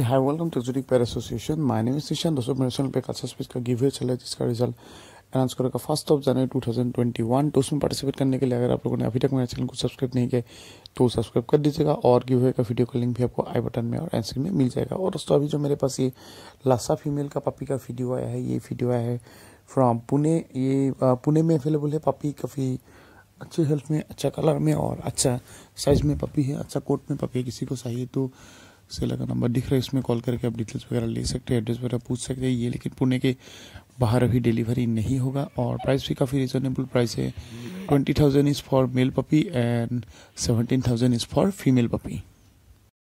high welcome to exotic pair association my name is Nishan दोस्तों national पे कल सस्पेस का गिव चल है जिसका रिजल्ट अनाउंस करेगा फर्स्ट ऑफ जनवरी 2021 तो उसमें पार्टिसिपेट करने के लिए अगर आप लोगों ने अभी तक मेरे चैनल को सब्सक्राइब नहीं किया तो सब्सक्राइब कर दीजिएगा और गिव का वीडियो का लिंक भी आपको आई बटन में और एंसर में मिल जाएगा और दोस्तों अभी जो मेरे पास ये लासा फीमेल का पपी का वीडियो आया है ये वीडियो आया है फ्रॉम पुणे ये पुणे में अवेलेबल है पपी काफ़ी अच्छे हेल्थ में अच्छा कलर में और अच्छा साइज़ में पपी है अच्छा कोट में पपी है किसी को चाहिए तो से का नंबर दिख रहा है इसमें कॉल करके आप डिटेल्स वगैरह ले सकते हैं एड्रेस वगैरह पूछ सकते हैं ये लेकिन पुणे के बाहर अभी डिलीवरी नहीं होगा और प्राइस भी काफ़ी रिजनेबल प्राइस है twenty thousand is for male puppy and seventeen thousand is for female puppy